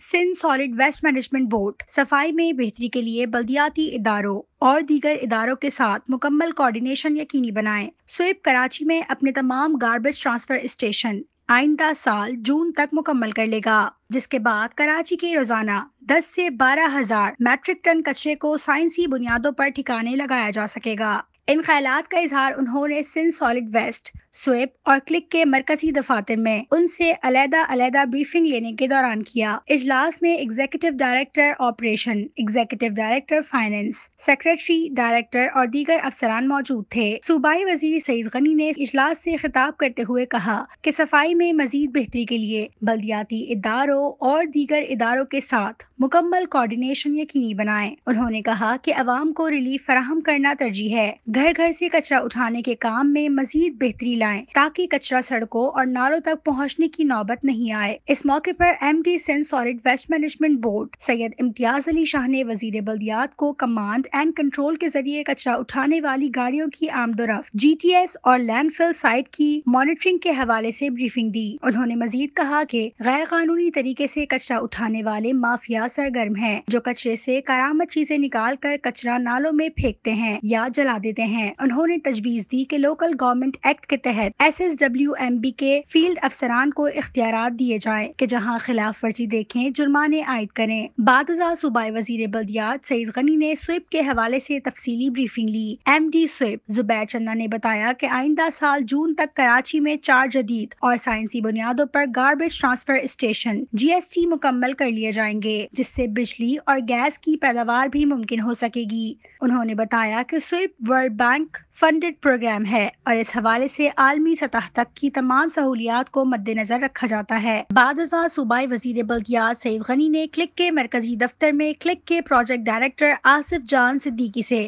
Sindh solid waste management board सफाई में बेहतरी के लिए बल्दियाती इदारों और दीगर इदारों के साथ मुकम्मल कोऑर्डिनेशन यकीनी बनाएं स्वेप कराची में अपने तमाम गार्बेज ट्रांसफर स्टेशन आइंदा साल जून तक मुकम्मल कर लेगा जिसके बाद कराची के रोजाना 10 से बारह हजार मैट्रिक टन कचरे को साइंसी बुनियादों पर ठिकाने लगाया जा सकेगा इन ख्याल का इजहार उन्होंने सिंध सॉलिड वेस्ट स्वेप और क्लिक के मरकजी दफातर में उनसे अलहदा अलहदा ब्रीफिंग लेने के दौरान किया इजलास में executive director operation executive director finance secretary director और दीगर अफसरान मौजूद थे सूबाई वजीर सईद गनी ने इजलास से खिताब करते हुए कहा कि सफाई में मजीद बेहतरी के लिए बल्दियाती इदारों और दीगर इदारों के साथ मुकम्मल कोऑर्डिनेशन यकीनी बनाए उन्होंने कहा कि अवाम को रिलीफ फराहम करना तरजीह है घर घर से कचरा उठाने के काम में मजीद बेहतरी लाए ताकि कचरा सड़कों और नालों तक पहुँचने की नौबत नहीं आए इस मौके पर M D Sindh solid waste management board Syed Imtiaz Ali Shah ने वजीर बल्दियात को कमांड एंड कंट्रोल के जरिए कचरा उठाने वाली गाड़ियों की आमदोरफ जी टी एस और लैंडफिल साइट की मॉनिटरिंग के हवाले ऐसी ब्रीफिंग दी उन्होंने मजीद कहा की गैर कानूनी तरीके ऐसी कचरा उठाने वाले माफिया सरगर्म है जो कचरे से करामत चीजें निकाल कर कचरा नालों में फेंकते हैं या जला देते हैं उन्होंने तजवीज दी की लोकल गवर्नमेंट एक्ट के तहत S S W M B के फील्ड अफसरान को इख्तियार दिए जाए की जहाँ खिलाफ वर्जी देखे जुर्माने आयद करें बाद सूबाई वजीर बल्दियात सईद गनी ने स्विप के हवाले ऐसी तफसी ब्रीफिंग ली एम डी स्विप जुबैर चन्ना ने बताया की आइंदा साल जून तक कराची में चार जदीद और साइंसी बुनियादों आरोप garbage transfer station G S T मुकम्मल कर लिए जाएंगे जिससे बिजली और गैस की पैदावार भी मुमकिन हो सकेगी उन्होंने बताया कि स्विप वर्ल्ड बैंक फंडेड प्रोग्राम है और इस हवाले से आलमी सतह तक की तमाम सहूलियात को मद्देनजर रखा जाता है बाद सूबाई वजीर बल्दियात सईद गनी ने क्लिक के मरकजी दफ्तर में क्लिक के प्रोजेक्ट डायरेक्टर आसिफ जान सिद्दीकी से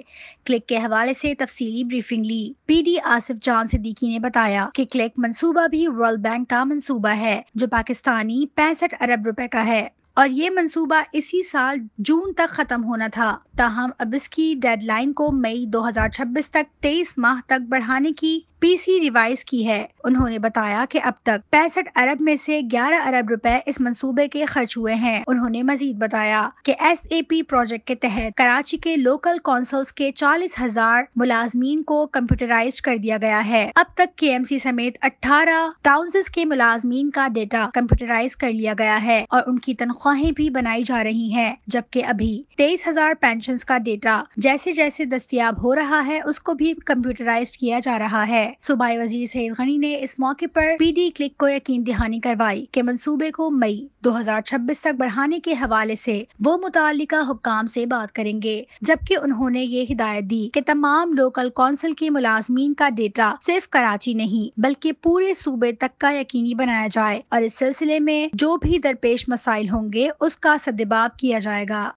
क्लिक के हवाले से तफसीली ब्रीफिंग ली पी डी आसिफ जान सिद्दीकी ने बताया कि क्लिक मनसूबा भी वर्ल्ड बैंक का मनसूबा है जो पाकिस्तानी पैंसठ अरब रुपए का है और ये मंसूबा इसी साल जून तक ख़त्म होना था ताहम अब इसकी डेडलाइन को मई 2026 तक 23 माह तक बढ़ाने की पीसी रिवाइज की है उन्होंने बताया कि अब तक पैंसठ अरब में से 11 अरब रुपए इस मंसूबे के खर्च हुए हैं उन्होंने मजीद बताया कि एस ए पी प्रोजेक्ट के तहत कराची के लोकल काउंसिल्स के चालीस हजार मुलाजमीन को कम्प्यूटराइज कर दिया गया है अब तक के एम सी समेत अठारह टाउन के मुलाजमीन का डेटा कम्प्यूटराइज कर लिया गया है और उनकी तनख्वाह अफवाहें भी बनाई जा रही हैं, जबकि अभी तेईस हजार पेंशन का डेटा जैसे जैसे दस्तियाब हो रहा है उसको भी कंप्यूटराइज किया जा रहा है सूबाई वजीर सैद गनी ने इस मौके पर डी क्लिक को यकीन दहानी करवाई के मनसूबे को मई 2026 तक बढ़ाने के हवाले से वो मुतल हुकाम से बात करेंगे जबकि उन्होंने ये हिदायत दी कि तमाम लोकल कौंसिल के मुलाजमीन का डेटा सिर्फ कराची नहीं बल्कि पूरे सूबे तक का यकीनी बनाया जाए और इस सिलसिले में जो भी दरपेश मसाइल होंगे होंगे उसका सदबाब किया जाएगा